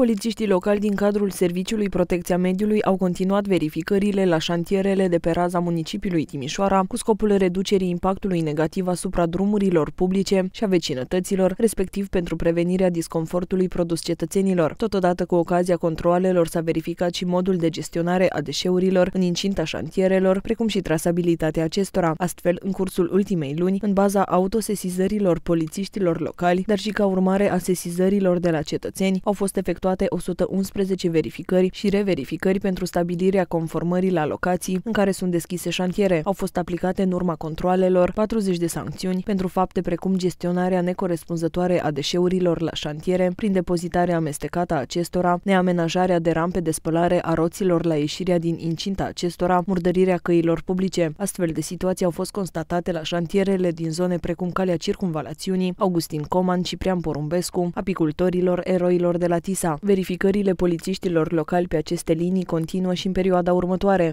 Polițiștii locali din cadrul Serviciului Protecția Mediului au continuat verificările la șantierele de pe raza municipiului Timișoara cu scopul reducerii impactului negativ asupra drumurilor publice și a vecinătăților, respectiv pentru prevenirea disconfortului produs cetățenilor. Totodată cu ocazia controalelor s-a verificat și modul de gestionare a deșeurilor în incinta șantierelor, precum și trasabilitatea acestora. Astfel, în cursul ultimei luni, în baza autosesizărilor polițiștilor locali, dar și ca urmare a sesizărilor de la cetățeni, au fost efectuate efectuate 111 verificări și reverificări pentru stabilirea conformării la locații în care sunt deschise șantiere. Au fost aplicate în urma controalelor 40 de sancțiuni pentru fapte precum gestionarea necorespunzătoare a deșeurilor la șantiere, prin depozitarea amestecată a acestora, neamenajarea de rampe de spălare a roților la ieșirea din incinta acestora, murdărirea căilor publice. Astfel de situații au fost constatate la șantierele din zone precum Calea Circumvalațiunii, Augustin Coman, Ciprian Porumbescu, apicultorilor, eroilor de la Tisa. Verificările polițiștilor locali pe aceste linii continuă și în perioada următoare.